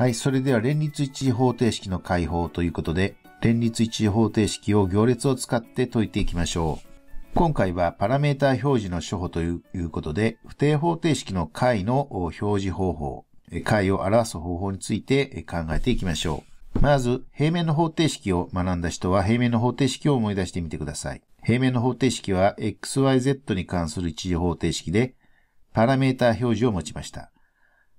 はい、それでは連立一次方程式の解法ということで、連立一次方程式を行列を使って解いていきましょう。今回はパラメータ表示の処方ということで、不定方程式の解の表示方法、解を表す方法について考えていきましょう。まず、平面の方程式を学んだ人は平面の方程式を思い出してみてください。平面の方程式は xyz に関する一次方程式で、パラメータ表示を持ちました。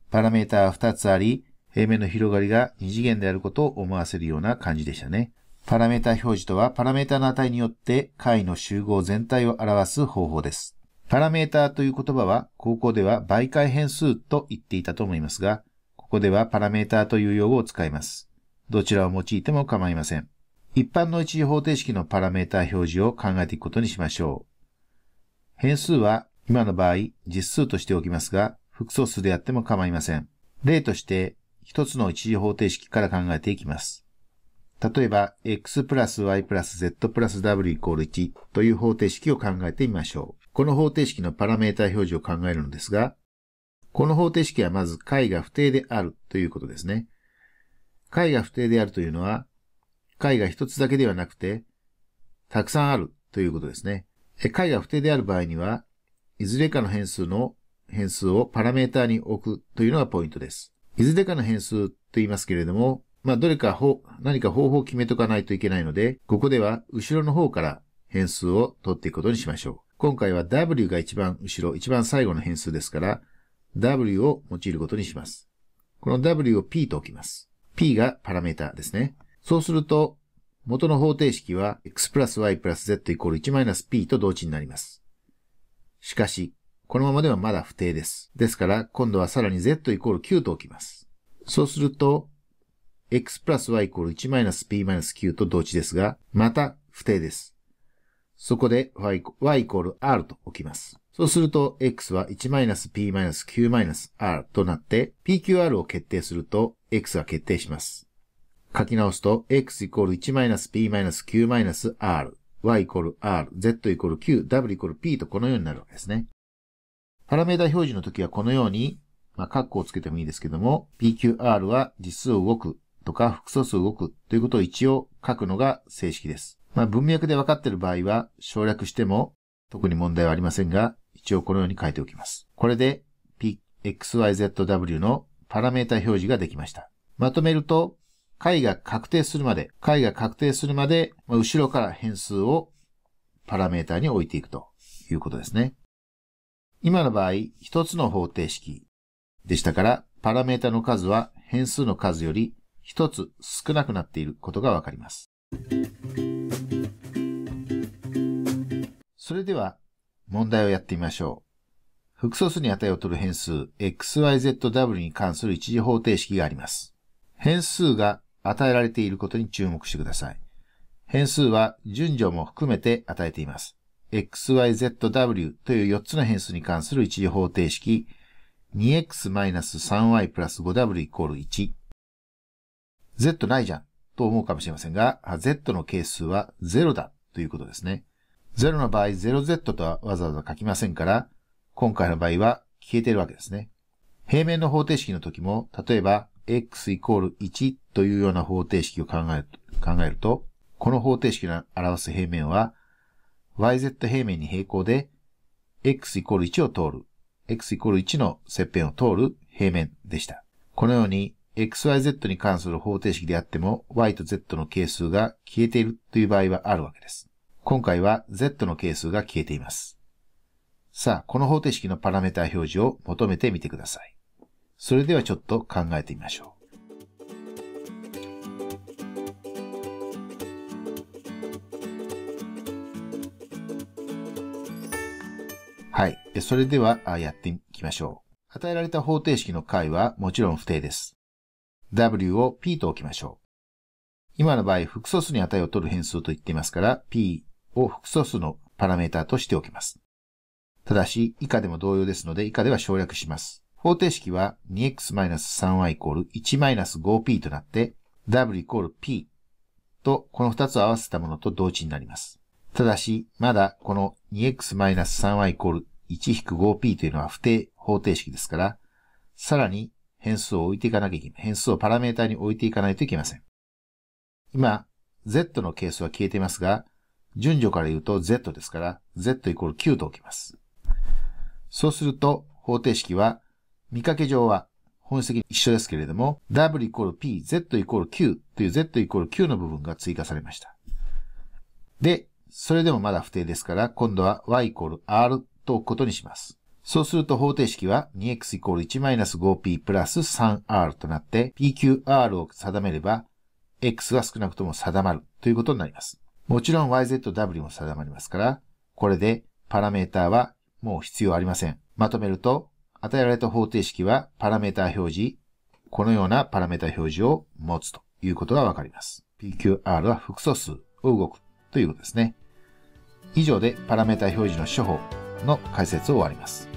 パラメータは2つあり、平面の広がりが2次元であることを思わせるような感じでしたね。パラメータ表示とは、パラメータの値によって解の集合全体を表す方法です。パラメータという言葉は、高校では媒介変数と言っていたと思いますが、ここではパラメータという用語を使います。どちらを用いても構いません。一般の一次方程式のパラメータ表示を考えていくことにしましょう。変数は、今の場合、実数としておきますが、複素数であっても構いません。例として、一つの一次方程式から考えていきます。例えば、x プラス y プラス z プラス w イコール1という方程式を考えてみましょう。この方程式のパラメータ表示を考えるのですが、この方程式はまず解が不定であるということですね。解が不定であるというのは、解が一つだけではなくて、たくさんあるということですね。解が不定である場合には、いずれかの変数の変数をパラメータに置くというのがポイントです。いずれかの変数と言いますけれども、まあ、どれか方、何か方法を決めとかないといけないので、ここでは後ろの方から変数を取っていくことにしましょう。今回は w が一番後ろ、一番最後の変数ですから、w を用いることにします。この w を p と置きます。p がパラメータですね。そうすると、元の方程式は x プラス y プラス z イコール 1-p と同値になります。しかし、このままではまだ不定です。ですから、今度はさらに z イコール9と置きます。そうすると、x プラス y イコール 1-p-9 と同値ですが、また不定です。そこで y, イコール r と置きます。そうすると、x は 1-p-q-r となって、pqr を決定すると、x が決定します。書き直すと、x イコール 1-p-q-r、y イコール r、z イコール q、w イコール p とこのようになるわけですね。パラメータ表示の時はこのように、まあ、カッコをつけてもいいですけども、PQR は実数動くとか複素数動くということを一応書くのが正式です。まあ、文脈で分かっている場合は省略しても特に問題はありませんが、一応このように書いておきます。これで PXYZW のパラメータ表示ができました。まとめると、解が確定するまで、解が確定するまで、後ろから変数をパラメータに置いていくということですね。今の場合、一つの方程式でしたから、パラメータの数は変数の数より一つ少なくなっていることがわかります。それでは、問題をやってみましょう。複素数に値を取る変数 xyzw に関する一次方程式があります。変数が与えられていることに注目してください。変数は順序も含めて与えています。xyzw という4つの変数に関する一次方程式 2x-3y プラス 5w イコール1。z ないじゃんと思うかもしれませんが、z の係数は0だということですね。0の場合 0z とはわざわざ書きませんから、今回の場合は消えているわけですね。平面の方程式の時も、例えば x イコール1というような方程式を考えると、この方程式の表す平面は yz 平面に平行で、x イコール1を通る、x イコール1の切片を通る平面でした。このように、xyz に関する方程式であっても、y と z の係数が消えているという場合はあるわけです。今回は z の係数が消えています。さあ、この方程式のパラメータ表示を求めてみてください。それではちょっと考えてみましょう。はい。それではやっていきましょう。与えられた方程式の解はもちろん不定です。w を p と置きましょう。今の場合、複素数に値を取る変数と言っていますから、p を複素数のパラメータとしておきます。ただし、以下でも同様ですので、以下では省略します。方程式は 2x-3y イコール 1-5p となって、w イコール p とこの2つを合わせたものと同値になります。ただし、まだこの 2x-3y イコール 1-5p というのは不定方程式ですから、さらに変数を置いていかなきゃいけない。変数をパラメータに置いていかないといけません。今、z の係数は消えていますが、順序から言うと z ですから、z イコール9と置きます。そうすると、方程式は、見かけ上は本質的に一緒ですけれども、w イコール p、z イコール9という z イコール9の部分が追加されました。で、それでもまだ不定ですから、今度は y イコール r と置くことにします。そうすると方程式は 2x イコール 1-5p プラス 3r となって pqr を定めれば x は少なくとも定まるということになります。もちろん yzw も定まりますから、これでパラメータはもう必要ありません。まとめると、与えられた方程式はパラメータ表示、このようなパラメータ表示を持つということがわかります。pqr は複素数を動くということですね。以上でパラメータ表示の処方の解説を終わります。